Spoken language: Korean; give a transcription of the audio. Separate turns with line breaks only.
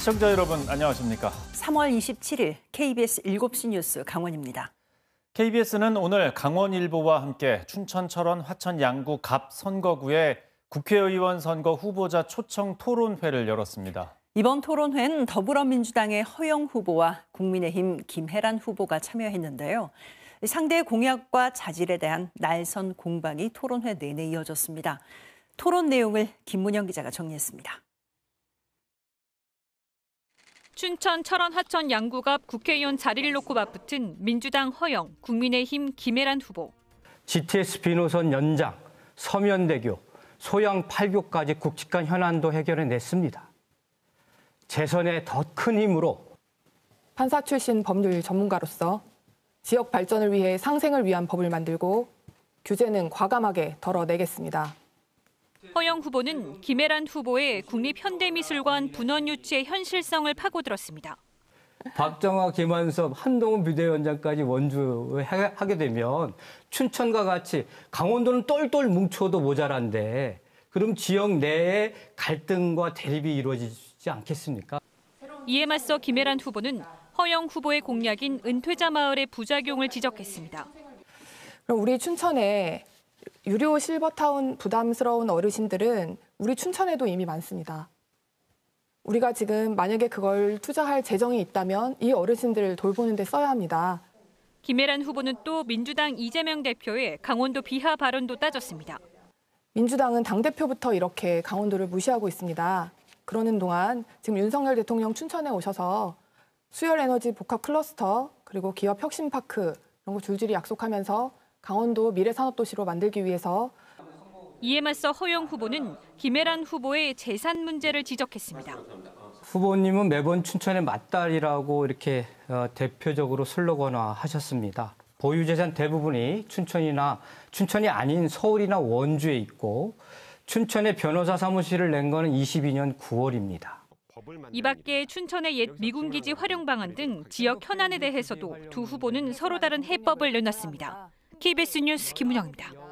시청자 여러분 안녕하십니까?
3월 27일 KBS 7시 뉴스 강원입니다.
KBS는 오늘 강원일보와 함께 춘천 철원 화천 양구 갑 선거구에 국회의원 선거 후보자 초청 토론회를 열었습니다.
이번 토론회는 더불어민주당의 허영 후보와 국민의힘 김혜란 후보가 참여했는데요. 상대의 공약과 자질에 대한 날선 공방이 토론회 내내 이어졌습니다. 토론 내용을 김문영 기자가 정리했습니다.
춘천 철원 하천 양구 갑 국회의원 자리를 놓고 맞붙은 민주당 허영, 국민의힘 김혜란 후보.
GTSB 노선 연장, 서면대교, 소양 8교까지 국직간 현안도 해결해 냈습니다. 재선에 더 큰 힘으로
판사 출신 법률 전문가로서 지역 발전을 위해 상생을 위한 법을 만들고 규제는 과감하게 덜어내겠습니다.
허영 후보는 김혜란 후보의 국립현대미술관 분원 유치의 현실성을 파고들었습니다.
박정아, 김한섭, 한동훈 비대위원장까지 원주하게 되면 춘천과 같이 강원도는 똘똘 뭉쳐도 모자란데 그럼 지역 내에 갈등과 대립이 이루어지지 않겠습니까?
이에 맞서 김혜란 후보는 허영 후보의 공약인 은퇴자 마을의 부작용을 지적했습니다.
그럼 우리 춘천에 유료 실버타운 부담스러운 어르신들은 우리 춘천에도 이미 많습니다. 우리가 지금 만약에 그걸 투자할 재정이 있다면 이 어르신들을 돌보는 데 써야 합니다.
김혜란 후보는 또 민주당 이재명 대표의 강원도 비하 발언도 따졌습니다.
민주당은 당대표부터 이렇게 강원도를 무시하고 있습니다. 그러는 동안 지금 윤석열 대통령 춘천에 오셔서 수열 에너지 복합 클러스터 그리고 기업 혁신파크 이런 거 줄줄이 약속하면서 강원도 미래산업도시로 만들기 위해서
이에 맞서 허영 후보는 김혜란 후보의 재산 문제를 지적했습니다.
후보님은 매번 춘천의 맞딸이라고 이렇게 어, 대표적으로 슬로건화 하셨습니다. 보유 재산 대부분이 춘천이나 춘천이 아닌 서울이나 원주에 있고 춘천의 변호사 사무실을 낸 거는 22년 9월입니다.
이 밖에 춘천의 옛 미군 기지 활용 방안 등 지역 현안에 대해서도 두 후보는 서로 다른 해법을 내놨습니다. KBS 뉴스 김은영입니다.